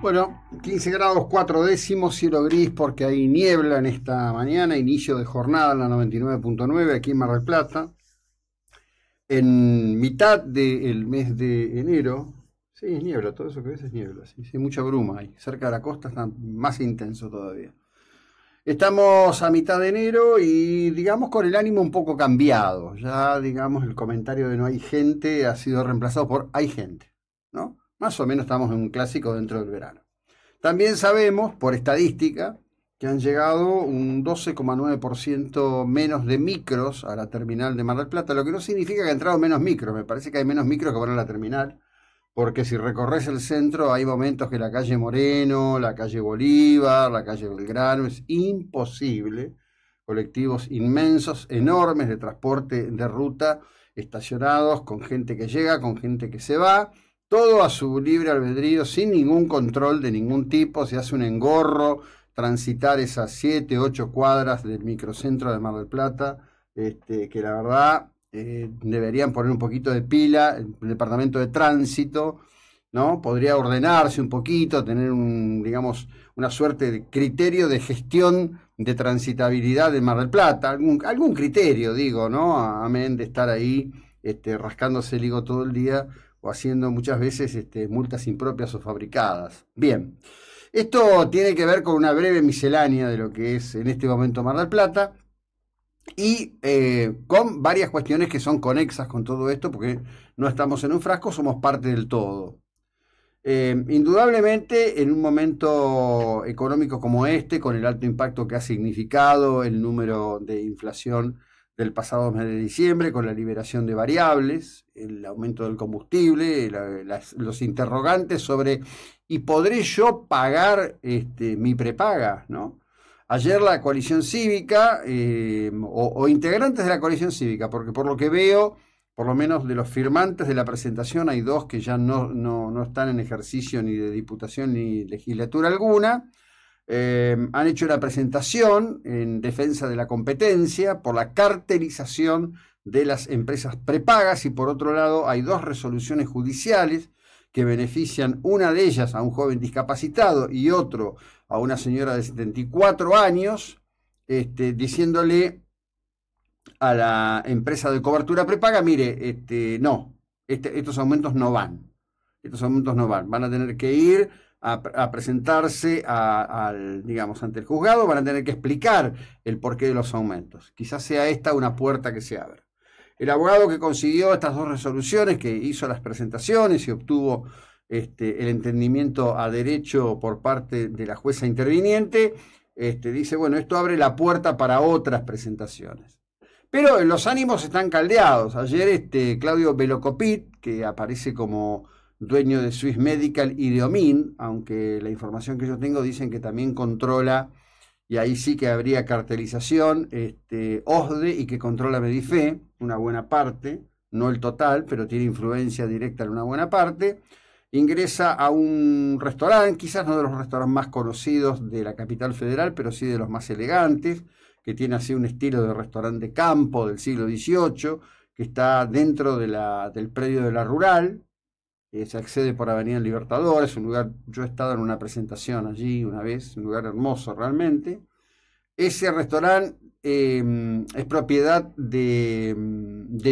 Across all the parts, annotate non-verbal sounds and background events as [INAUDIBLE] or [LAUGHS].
Bueno, 15 grados 4 décimos, cielo gris porque hay niebla en esta mañana, inicio de jornada en la 99.9 aquí en Mar del Plata. En mitad del mes de enero, sí, es niebla, todo eso que ves es niebla, sí, mucha bruma ahí, cerca de la costa está más intenso todavía. Estamos a mitad de enero y digamos con el ánimo un poco cambiado, ya digamos el comentario de no hay gente ha sido reemplazado por hay gente. Más o menos estamos en un clásico dentro del verano. También sabemos, por estadística, que han llegado un 12,9% menos de micros a la terminal de Mar del Plata, lo que no significa que ha entrado menos micros, me parece que hay menos micros que van a la terminal, porque si recorres el centro hay momentos que la calle Moreno, la calle Bolívar, la calle Belgrano, es imposible, colectivos inmensos, enormes de transporte de ruta, estacionados, con gente que llega, con gente que se va, todo a su libre albedrío, sin ningún control de ningún tipo, se hace un engorro transitar esas 7, 8 cuadras del microcentro de Mar del Plata, este, que la verdad eh, deberían poner un poquito de pila, el departamento de tránsito, ¿no? Podría ordenarse un poquito, tener digamos, una suerte de criterio de gestión de transitabilidad de Mar del Plata, algún, algún criterio, digo, ¿no? Amén de estar ahí este, rascándose el higo todo el día o haciendo muchas veces este, multas impropias o fabricadas. Bien, esto tiene que ver con una breve miscelánea de lo que es en este momento Mar del Plata y eh, con varias cuestiones que son conexas con todo esto, porque no estamos en un frasco, somos parte del todo. Eh, indudablemente, en un momento económico como este, con el alto impacto que ha significado el número de inflación del pasado mes de diciembre con la liberación de variables, el aumento del combustible, los interrogantes sobre ¿y podré yo pagar este, mi prepaga? ¿no? Ayer la coalición cívica, em, o, integrantes de la coalición cívica, porque por lo que veo, por lo menos de los firmantes de la presentación, hay dos que ya no, no están en ejercicio ni de diputación ni legislatura alguna, eh, han hecho la presentación en defensa de la competencia por la carterización de las empresas prepagas y por otro lado hay dos resoluciones judiciales que benefician una de ellas a un joven discapacitado y otro a una señora de 74 años, este, diciéndole a la empresa de cobertura prepaga, mire, este, no, este, estos aumentos no van, estos aumentos no van, van a tener que ir a, presentarse al, digamos, ante el juzgado, van a tener que explicar el porqué de los aumentos. Quizás sea esta una puerta que se abra. El abogado que consiguió estas dos resoluciones, que hizo las presentaciones y obtuvo este, el entendimiento a derecho por parte de la jueza interviniente, este, dice, bueno, esto abre la puerta para otras presentaciones. Pero los ánimos están caldeados. Ayer este, Claudio Belocopit, que aparece como dueño de Swiss Medical y de Omin, aunque la información que yo tengo dicen que también controla, y ahí sí que habría cartelización, este, OSDE y que controla Medife, una buena parte, no el total, pero tiene influencia directa en una buena parte. Ingresa a un restaurante, quizás no de los restaurantes más conocidos de la capital federal, pero sí de los más elegantes, que tiene así un estilo de restaurante campo del siglo XVIII, que está dentro de la, del predio de la rural, eh, se accede por Avenida Libertador, es un lugar, yo he estado en una presentación allí una vez, un lugar hermoso realmente. Ese restaurante eh, es propiedad de,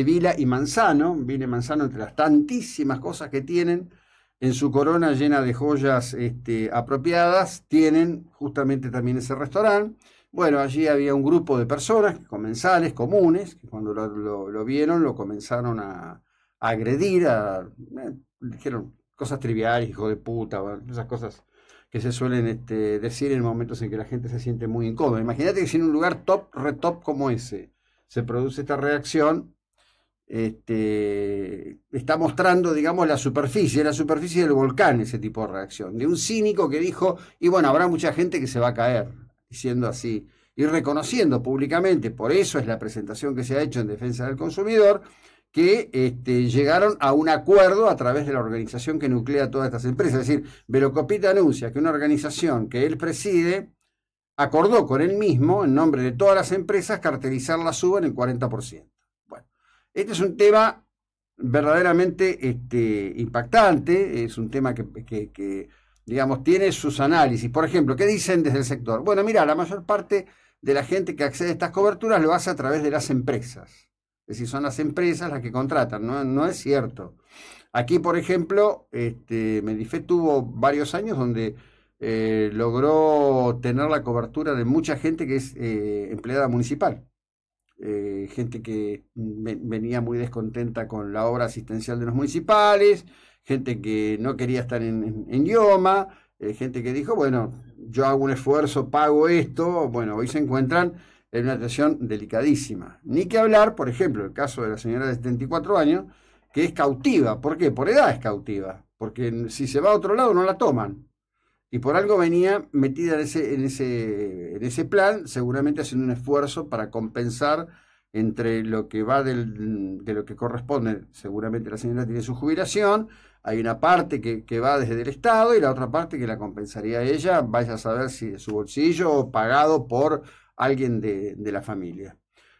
Vila y Manzano, Vila y Manzano entre las tantísimas cosas que tienen en su corona llena de joyas este, apropiadas, tienen justamente también ese restaurante. Bueno, allí había un grupo de personas, comensales comunes, que cuando lo, vieron lo comenzaron a, agredir, a, eh, dijeron cosas triviales, hijo de puta, esas cosas que se suelen este, decir en momentos en que la gente se siente muy incómoda. Imagínate que si en un lugar top, retop como ese, se produce esta reacción, este, está mostrando, digamos, la superficie, la superficie del volcán, ese tipo de reacción, de un cínico que dijo, y bueno, habrá mucha gente que se va a caer, diciendo así, y reconociendo públicamente, por eso es la presentación que se ha hecho en defensa del consumidor, que este, llegaron a un acuerdo a través de la organización que nuclea todas estas empresas. Es decir, Velocopita anuncia que una organización que él preside acordó con él mismo, en nombre de todas las empresas, cartelizar la suba en el 40%. Bueno, este es un tema verdaderamente este, impactante, es un tema que, que, digamos, tiene sus análisis. Por ejemplo, ¿qué dicen desde el sector? Bueno, mira, la mayor parte de la gente que accede a estas coberturas lo hace a través de las empresas es decir, son las empresas las que contratan, no, es cierto. Aquí, por ejemplo, este, Medife tuvo varios años donde eh, logró tener la cobertura de mucha gente que es eh, empleada municipal. Eh, gente que venía muy descontenta con la obra asistencial de los municipales, gente que no quería estar en idioma, gente que dijo, bueno, yo hago un esfuerzo, pago esto, bueno, hoy se encuentran es una situación delicadísima. Ni que hablar, por ejemplo, el caso de la señora de 74 años, que es cautiva. ¿Por qué? Por edad es cautiva. Porque si se va a otro lado no la toman. Y por algo venía metida en ese, en ese, en ese plan, seguramente haciendo un esfuerzo para compensar entre lo que va de lo que corresponde, seguramente la señora tiene su jubilación, hay una parte que, que, va desde el Estado y la otra parte que la compensaría ella, vaya a saber si de su bolsillo o pagado por alguien de, la familia.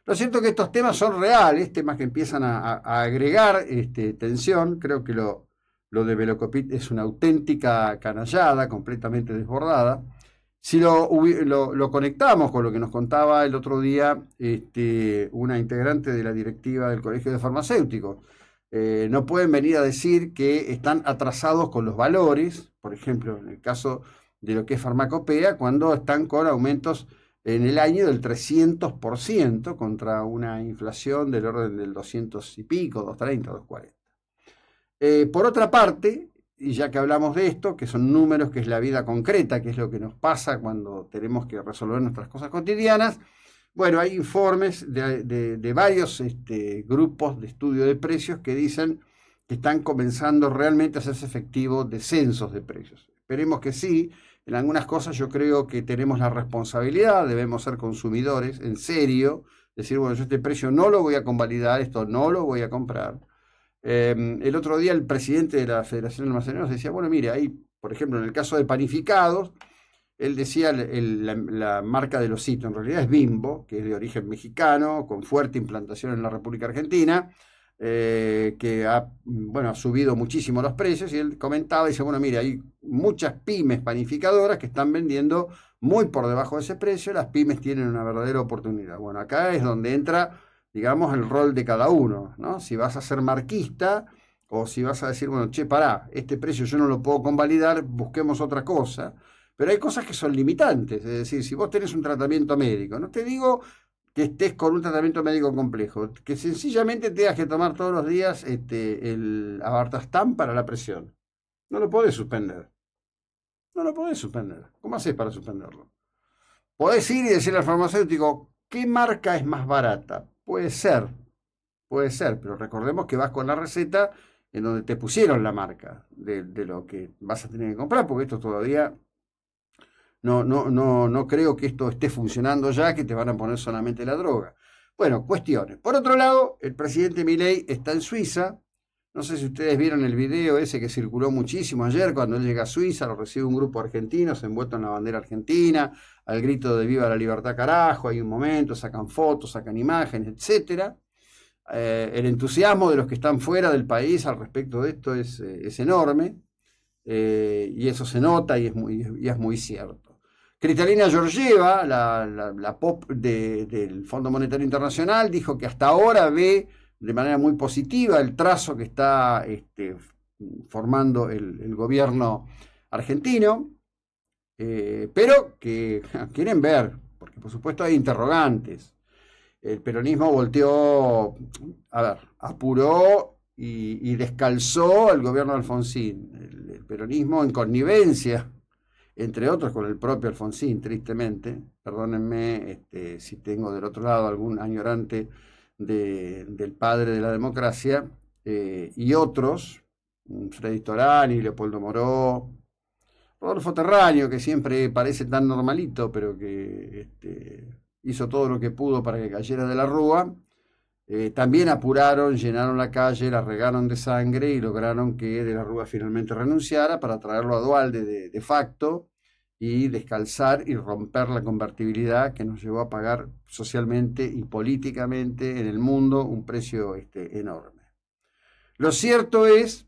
Lo siento que estos temas son reales, temas que empiezan a, agregar este, tensión. Creo que lo, de Velocopit es una auténtica canallada, completamente desbordada. Si lo, conectamos con lo que nos contaba el otro día este, una integrante de la directiva del Colegio de Farmacéuticos, eh, no pueden venir a decir que están atrasados con los valores, por ejemplo, en el caso de lo que es farmacopea, cuando están con aumentos en el año del 300% contra una inflación del orden del 200 y pico, 230, 240. Eh, por otra parte, y ya que hablamos de esto, que son números, que es la vida concreta, que es lo que nos pasa cuando tenemos que resolver nuestras cosas cotidianas, bueno, hay informes de, varios este, grupos de estudio de precios que dicen que están comenzando realmente a hacerse efectivos descensos de precios. Esperemos que sí, en algunas cosas yo creo que tenemos la responsabilidad, debemos ser consumidores, en serio, decir, bueno, yo este precio no lo voy a convalidar, esto no lo voy a comprar. Em, el otro día el presidente de la Federación de Almaceneros decía, bueno, mire, ahí, por ejemplo, en el caso de panificados, él decía la, la, marca los losito en realidad es Bimbo, que es de origen mexicano, con fuerte implantación en la República Argentina, eh, que ha, bueno, ha subido muchísimo los precios, y él comentaba, dice, bueno, mire, hay muchas pymes panificadoras que están vendiendo muy por debajo de ese precio, las pymes tienen una verdadera oportunidad. Bueno, acá es donde entra, digamos, el rol de cada uno, ¿no? Si vas a ser marquista o si vas a decir, bueno, che, pará, este precio yo no lo puedo convalidar, busquemos otra cosa. Pero hay cosas que son limitantes, es decir, si vos tenés un tratamiento médico, no te digo que estés con un tratamiento médico complejo, que sencillamente tengas que tomar todos los días este, el abartastán para la presión. No lo podés suspender. No lo podés suspender. ¿Cómo haces para suspenderlo? Podés ir y decirle al farmacéutico, ¿qué marca es más barata? Puede ser, puede ser, pero recordemos que vas con la receta en donde te pusieron la marca de, de lo que vas a tener que comprar, porque esto todavía no, no, no, no creo que esto esté funcionando ya, que te van a poner solamente la droga. Bueno, cuestiones. Por otro lado, el presidente Milei está en Suiza. No sé si ustedes vieron el video ese que circuló muchísimo ayer, cuando él llega a Suiza, lo recibe un grupo argentino, se envuelto en la bandera argentina, al grito de viva la libertad carajo, hay un momento, sacan fotos, sacan imágenes, etcétera. Eh, el entusiasmo de los que están fuera del país al respecto de esto es, eh, enorme eh, y eso se nota y es muy, y es muy cierto. Cristalina Georgieva, la, pop del Fondo Monetario Internacional, dijo que hasta ahora ve de manera muy positiva el trazo que está este, formando el, gobierno argentino, eh, pero que [LAUGHS] quieren ver, porque por supuesto hay interrogantes. El peronismo volteó, a ver, apuró y, descalzó al gobierno de Alfonsín. el peronismo en connivencia entre otros con el propio Alfonsín, tristemente. Perdónenme este, si tengo del otro lado algún añorante de, del padre de la democracia, eh, y otros, Freddy Torani, Leopoldo Moró, Rodolfo Terraño, que siempre parece tan normalito, pero que este, hizo todo lo que pudo para que cayera de la rúa, eh, también apuraron, llenaron la calle, la regaron de sangre y lograron que De la Rúa finalmente renunciara para traerlo a Dualde de, facto y descalzar y romper la convertibilidad que nos llevó a pagar socialmente y políticamente en el mundo un precio este, enorme. Lo cierto es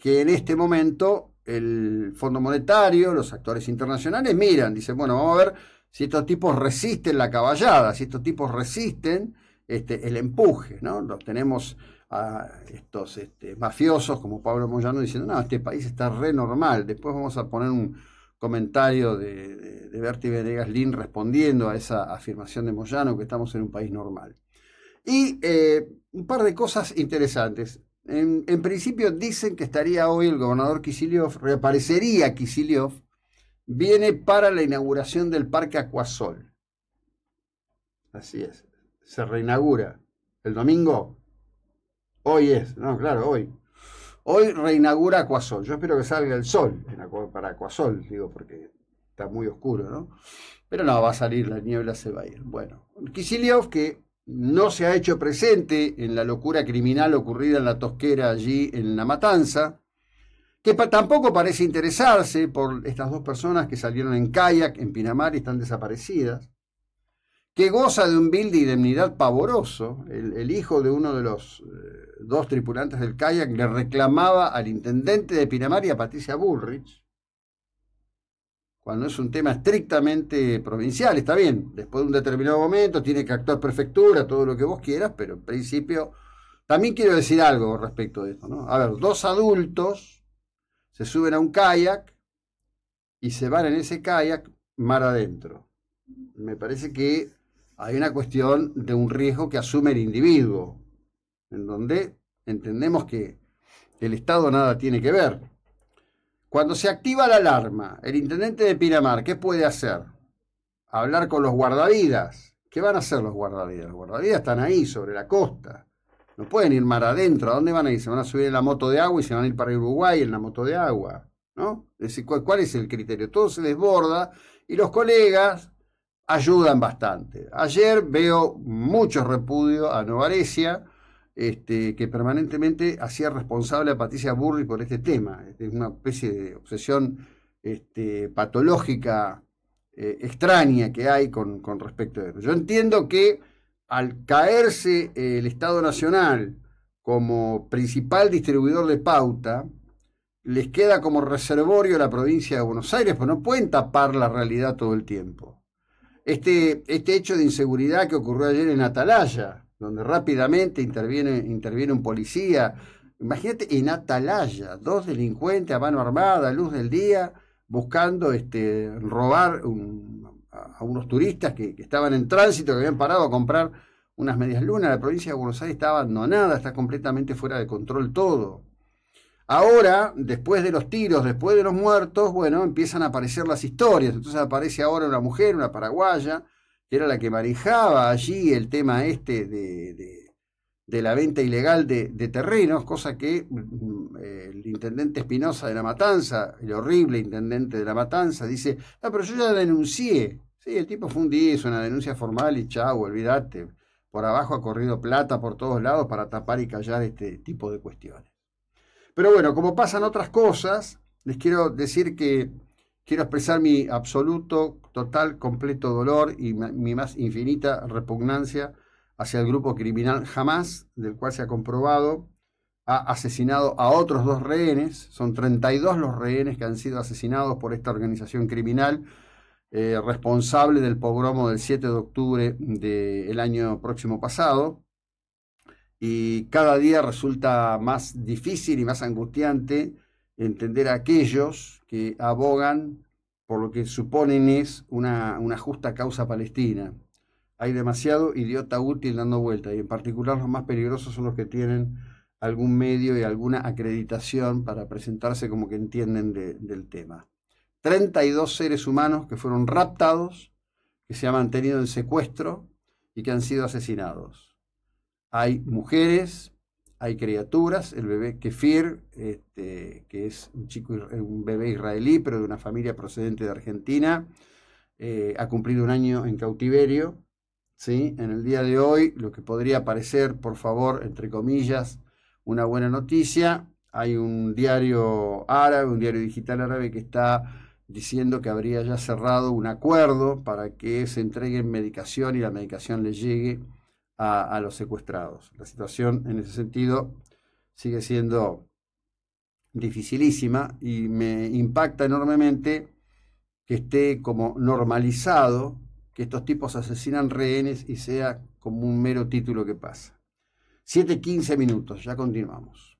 que en este momento el Fondo Monetario, los actores internacionales miran, dicen, bueno, vamos a ver si estos tipos resisten la caballada, si estos tipos resisten este, el empuje, ¿no? Los tenemos a estos este, mafiosos como Pablo Moyano diciendo, no, este país está re normal. Después vamos a poner un comentario de, Bertie Venegas Lin respondiendo a esa afirmación de Moyano que estamos en un país normal. Y eh, un par de cosas interesantes. En, principio dicen que estaría hoy el gobernador Kisiliov, reaparecería Kisiliov, viene para la inauguración del Parque Acuasol. Así es se reinaugura. El domingo, hoy es, no, claro, hoy. Hoy reinaugura Acuasol. Yo espero que salga el sol para Acuasol, digo, porque está muy oscuro, ¿no? Pero no, va a salir, la niebla se va a ir. Bueno, Kisiliov, que no se ha hecho presente en la locura criminal ocurrida en la Tosquera allí en La Matanza, que tampoco parece interesarse por estas dos personas que salieron en kayak en Pinamar y están desaparecidas que goza de un bill de indemnidad pavoroso. El, hijo de uno de los eh, dos tripulantes del kayak le reclamaba al intendente de Pinamar Patricia Bullrich, cuando es un tema estrictamente provincial, está bien, después de un determinado momento tiene que actuar prefectura, todo lo que vos quieras, pero en principio también quiero decir algo respecto de esto, A ver, dos adultos se suben a un kayak y se van en ese kayak mar adentro. Me parece que hay una cuestión de un riesgo que asume el individuo, en donde entendemos que el Estado nada tiene que ver. Cuando se activa la alarma, el intendente de Pinamar, ¿qué puede hacer? Hablar con los guardavidas. ¿Qué van a hacer los guardavidas? Los guardavidas están ahí, sobre la costa. No pueden ir más adentro. ¿A dónde van a ir? Se van a subir en la moto de agua y se van a ir para Uruguay en la moto de agua. ¿No? ¿cuál, es el criterio? Todo se desborda y los colegas ayudan bastante. Ayer veo mucho repudio a Novarecia, este, que permanentemente hacía responsable a Patricia Burri por este tema. Este, es una especie de obsesión este, patológica eh, extraña que hay con, con respecto a eso. Yo entiendo que al caerse el Estado Nacional como principal distribuidor de pauta, les queda como reservorio la provincia de Buenos Aires, pues no pueden tapar la realidad todo el tiempo este, este hecho de inseguridad que ocurrió ayer en Atalaya, donde rápidamente interviene, interviene un policía. Imagínate en Atalaya, dos delincuentes a mano armada, a luz del día, buscando este, robar a unos turistas que, que, estaban en tránsito, que habían parado a comprar unas medias lunas. La provincia de Buenos Aires está abandonada, está completamente fuera de control todo. Ahora, después de los tiros, después de los muertos, bueno, empiezan a aparecer las historias. Entonces aparece ahora una mujer, una paraguaya, que era la que manejaba allí el tema este de, de, la venta ilegal de, terrenos, cosa que mm, eh, el intendente Espinosa de la Matanza, el horrible intendente de la Matanza, dice, ah, pero yo ya denuncié. Sí, el tipo fue un una denuncia formal y chau, olvídate. Por abajo ha corrido plata por todos lados para tapar y callar este tipo de cuestiones. Pero bueno, como pasan otras cosas, les quiero decir que quiero expresar mi absoluto, total, completo dolor y mi más infinita repugnancia hacia el grupo criminal Jamás, del cual se ha comprobado ha asesinado a otros dos rehenes, son 32 los rehenes que han sido asesinados por esta organización criminal eh, responsable del pogromo del 7 de octubre del año próximo pasado y cada día resulta más difícil y más angustiante entender a aquellos que abogan por lo que suponen es una, justa causa palestina. Hay demasiado idiota útil dando vuelta y en particular los más peligrosos son los que tienen algún medio y alguna acreditación para presentarse como que entienden del tema. 32 seres humanos que fueron raptados, que se han mantenido en secuestro y que han sido asesinados hay mujeres, hay criaturas, el bebé Kefir, este, que es un, chico, un bebé israelí, pero de una familia procedente de Argentina, eh, ha cumplido un año en cautiverio. ¿sí? En el día de hoy, lo que podría parecer, por favor, entre comillas, una buena noticia, hay un diario árabe, un diario digital árabe que está diciendo que habría ya cerrado un acuerdo para que se entreguen medicación y la medicación le llegue a, los secuestrados. La situación en ese sentido sigue siendo dificilísima y me impacta enormemente que esté como normalizado que estos tipos asesinan rehenes y sea como un mero título que pasa. 7.15 minutos, ya continuamos.